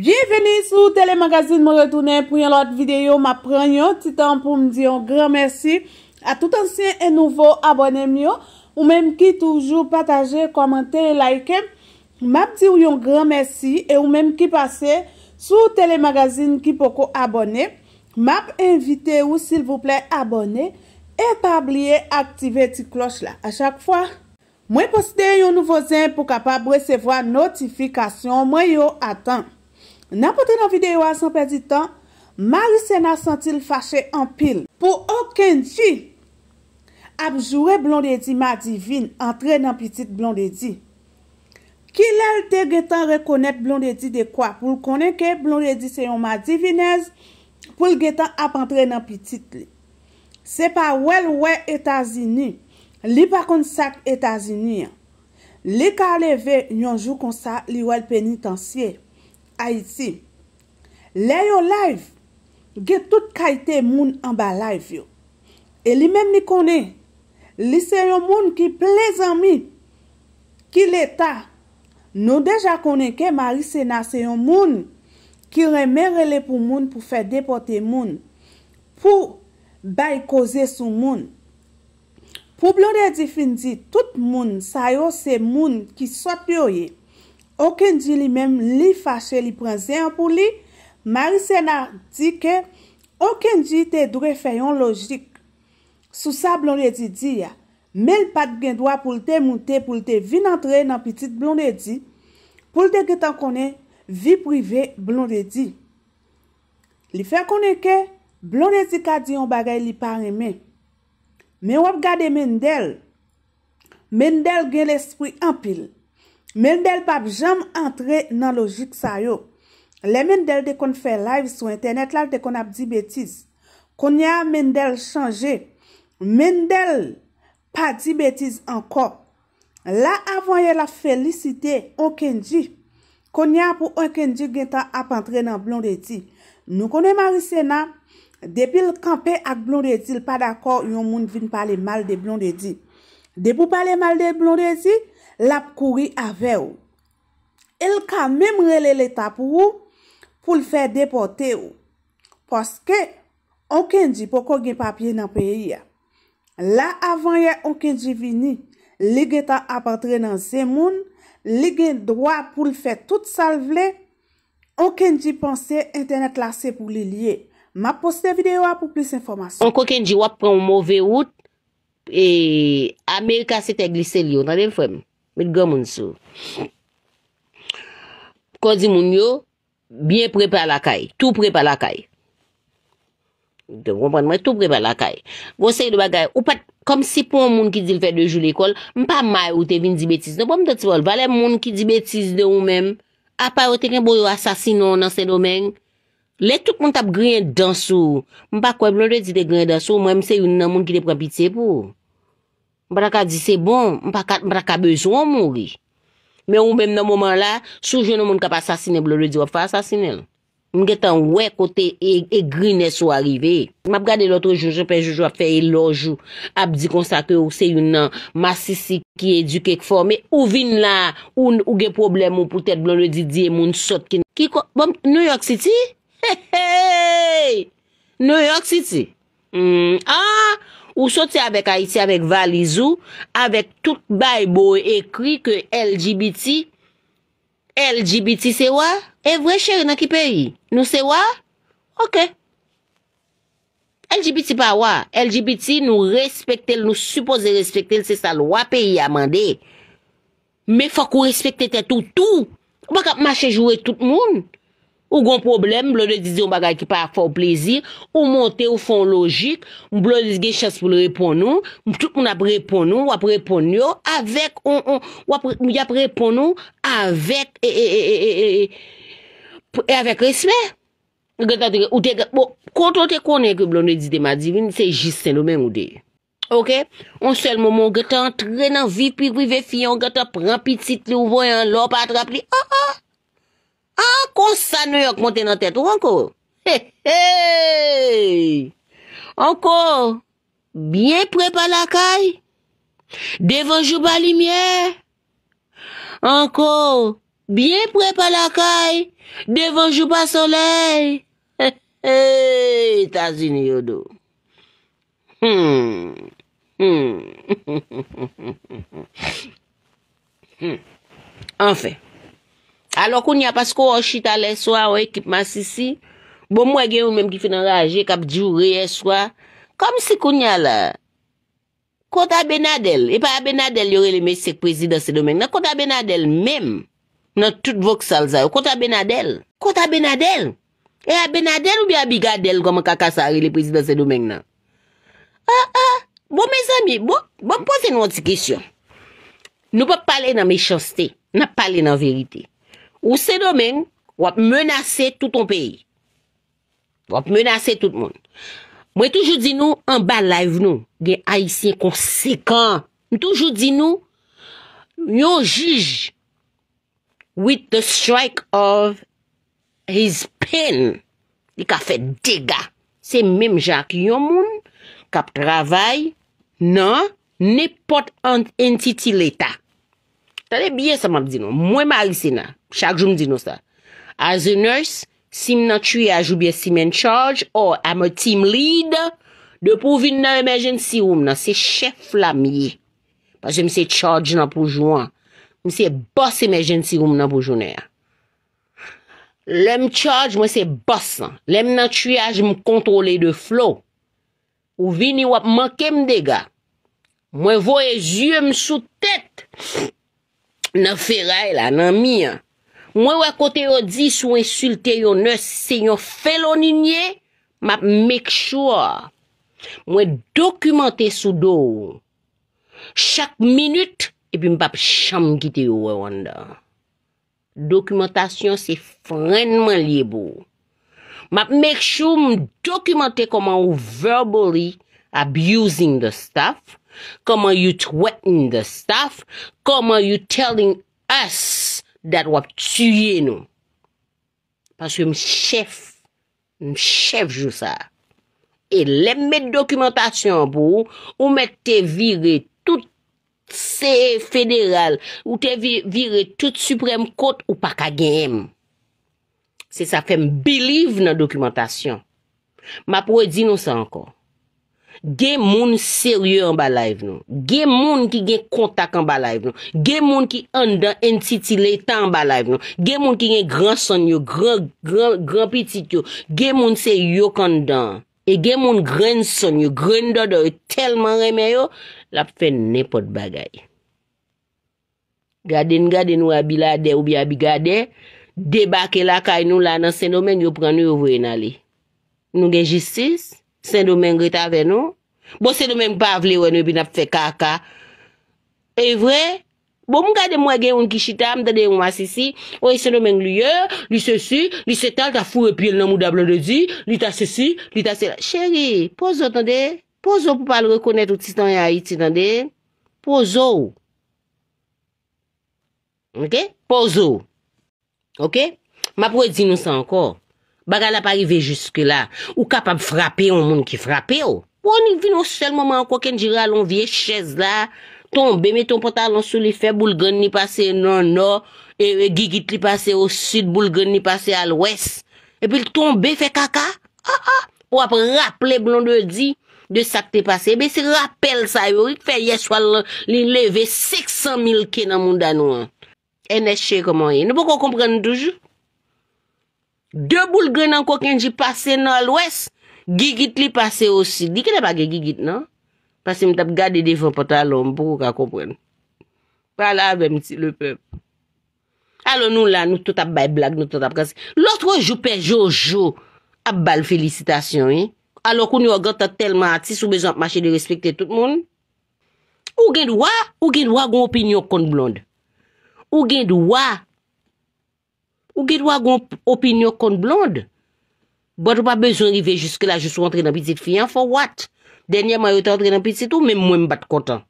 Bienveni sou telemagazin mwen retounen pou yon lot videyo. Ma pren yon titan pou mdi yon gran mersi a tout ansyen e nouvo abonem yo. Ou menm ki toujou pataje, komente, like. Ma pti ou yon gran mersi e ou menm ki pase sou telemagazin ki poko abonem. Ma p invite ou sil vouple abonem. Et pa bliye aktive ti kloch la a chak fwa. Mwen poste yon nouvo zin pou kapab resevo a notifikasyon mwen yo atan. N apote nan videyo a san pedi tan, Marisena san til fache an pil. Po oken jil, ap jure blondedi ma divin antre nan pitit blondedi. Ki lal te getan rekonet blondedi de kwa pou konen ke blondedi se yon ma divinez pou l getan ap antre nan pitit li. Se pa wel we Etazini, li pa kon sak Etazini. Li ka leve yon jou konsa li wel penitansye. A iti, le yo laif, ge tout kaite moun an ba laif yo. E li men mi kone, li se yo moun ki plez an mi, ki le ta. Nou deja kone ke Marise na se yo moun, ki reme rele pou moun pou fe depote moun. Po bay koze sou moun. Po blon de di fin di, tout moun sayo se moun ki so pyoye. oken di li mem li fache li pren zeyan pou li, Marisena di ke, oken di te dure fayon logik. Sou sa blondedi di ya, men l pat gen dwa pou l te moun te, pou l te vin antre nan pitit blondedi, pou l te getan kone, vi prive blondedi. Li fè kone ke, blondedi ka di yon bagay li par eme. Men wap gade men del, men del gen l espri ampil. Mendele pa ap jam antre nan logik sa yo. Le mendele de kon fè live sou internet la de kon ap di betiz. Kon ya mendele chanje. Mendele pa di betiz anko. La avoye la felicite okendi. Kon ya pou okendi gen tan ap antre nan blondeti. Nou kon e Marissena, debil kampe ak blondeti l pa dako yon moun vin pale mal de blondeti. De pou pale mal de blondeti, lap kouri ave ou. El ka mem rele leta pou ou, pou l fè depote ou. Poske, onken di poko gen papye nan peyi ya. La avan ye, onken di vini, li gen ta apatre nan zemoun, li gen dwa pou l fè tout salve le, onken di pense internet lase pou li liye. Ma poste videyo a pou plis informasyon. Onko ken di wap proun mouve wout, e Amerika se te glise li ou, nan el fèm? Met gwa moun sou. Ko di moun yo, biye prepa lakay. Tou prepa lakay. De bonpande mwen, tou prepa lakay. Vos se yon bagay, ou pat, kom si pou moun ki di l fè de joul ekol, mpa mai ou te vin di betis. Non pou mwen te tivol, valè moun ki di betis de ou men, apay ou te gen bo yo asasino nan sen ou men. Le tout moun tap gren dan sou. Mpa kwe blon de di de gren dan sou, mwen mse yon nan moun ki de pran pitiye pou. Mbra bon, ka di se bon, mbra ka bezon moun ri. Men ou men nan mouman la, souje nan moun kap asasine, blon le di wap fwa asasine. Mge tan wè kote e grine sou arive. Map gade loto jou, jenpe jou jou ap feye lojou, ap di konstate ou se yon nan masisi ki edukek fwa. Men ou euh, vin la, ou gen problem moun pou tèt blon le di di, moun sot ki nan. Ki kon, bom, New York City? Hey, hey, hey! New York City? Hmm, aah! Ou sote avèk Haiti, avèk Valizou, avèk tout baybo ekri ke LGBT, LGBT se wè? Evre chère nan ki peri, nou se wè? Ok. LGBT pa wè, LGBT nou respektel, nou suppose respektel, se sa lwa peri amande. Me fò kou respektetè toutou, wak ap mache jwè tout moun. Ou gon problem, blonè di ti w ma gaya ki pa fòw plezir. Ou montè ou fon logik. Ou blonè di te chas pou lèp pon nou. Mou tout moun ap repon nou, wap repon nou. Avek, moun ap repon nou, avek e... E avek resme. Konton te konè ki blonè di te ma divin, se jistse noumen ou de. Ok. Onsel mou moun, gete antre nan vif pi pive fiyon. Gete pran pitit li ou voyan lò patrap li. A a a. Ankon ah, sa nou yonk monte nan tèt ou ankon? He he he! Ankon, bien pre pa la kay, devon jou pa limye. Ankon, bien pre pa la kay, devon jou pa soley. He he he! Tazi ni yodo. Hmm! Hmm! Hmm! Enfè! A lo kunya pasko o shita le swa, o ekipman sisi. Bo mwen gen ou menm ki finan raje, kap jureye swa. Kom si kunya la. Kota Benadel, e pa Benadel yore le mesik prezidansi do menkna. Kota Benadel menm, nan tout voksal zayou. Kota Benadel. Kota Benadel. E a Benadel ou bi a bigadel kwa mwen kakasa are le prezidansi do menkna. A, a. Bo mwen zami, bo mwen bon, pose nou an ti kisyon. Nou pa pale nan mesyoste, nan pale nan verite. Ou se domen, wap menase touton peyi. Wap menase toutmoun. Mwen toujou di nou, an ba live nou, gen aisyen konsekant. Mwen toujou di nou, yon jij, with the strike of his pen, di ka fet dega. Se menm jan ki yon moun, kap travay nan nepot antiti leta. Tade bye sa map di nou. Mwen ma alise na. Chak joum di nou sa. As a nurse, si m nan tuyaj ou bie si men charge, ou am a team leader, de pou vin nan emergency room na, se chef la miye. Pasè m se charge nan pou jouan. M se boss emergency room nan pou jouan e ya. Lem charge, mwen se bossan. Lem nan tuyaj m kontrole de flow. Ou vini wap manke m dega. Mwen voye zyum sou tete. Pfff! Nan feray la, nan miya. Mwen wakote yo dis ou insulte yo nes se yo feloninye, map mek chou a. Mwen dokumante sou do ou. Chak minute, epi mpap sham gite yo wawanda. Dokumantasyon se frenman liye bou. Map mek chou mdokumante koman ou verbally abusing the staff, Koman you twetin the staff Koman you telling us Dat wap tsuye nou Paske m chef M chef jou sa E lem met dokumentasyon pou Ou mek te vire tout Se federal Ou te vire tout supreme court Ou pakagem Se sa fe m believe nan dokumentasyon Ma pou e di nou sa ankon Gen moun seryo an ba laiv nou, gen moun ki gen kontak an ba laiv nou, gen moun ki an dan entiti le tan an ba laiv nou, gen moun ki gen gran son yo, gran pitit yo, gen moun se yo kan dan, e gen moun gren son yo, gren dodo yo, telman reme yo, la pou fe nepot bagay. Gade n gade nou abilade ou bi abigade, debake la kay nou la nan senomen yo pran nou yo vwe nali. Nou gen jistis? Sen do men gri ta ve nou? Bo, sen do men pa avle wè nou e bin ap fe kaka. E vre? Bo, mwen kade mwen gen yon kishita, mwen tade yon masisi, wè, sen do men gluye, li se si, li se tal, ta fure pi el nan mou dablon de di, li ta se si, li ta se la. Cheri, pozo tande? Pozo pou pa l rekonet ou ti tan ya iti tande? Pozo ou? Ok? Pozo ou? Ok? Ma pou e di nou sa anko. Bagala pa rive juske la, ou kapab frape ou moun ki frape ou. Ou ni vi nou sel mouman kwa ken jira loun vie chez la, tombe meton pota loun sou li fe, boulgan ni pase nan nor, e gigit li pase ou sud, boulgan ni pase al ah, wes. Ah. E pi l tombe fe kaka, ha ha, ou ap rapple blon de di, de sak te pase, be se rappel sa yo, fe yeswal li leve seksan mil ke nan moun dan nou an. E ne che komon e, nou pou kon komprene toujou, De boul gren an kou kenji pase nan lwes, gigit li pase osi. Di kene pa ge gigit nan? Pase mwen tap gade defon pota loun, pou kakopwen. Fala, ve mti le pèm. Alo nou la, nou tout ap bay blag, nou tout ap kase. Lòt wè jou pe jou jou, ap bal felicitasyon, alò kou nou agata telman atis, ou bezan p machè de respekte tout moun. Ou gen dwa, ou gen dwa goun opinyon kon blonde. Ou gen dwa, Ou gilwa gwen opinyon kon blonde. Bo an tou pa bezon rive jiske la jisou antre nan pizit fiyan fwa wat. Denye mayotan antre nan pizit ou men mwen bat kontan.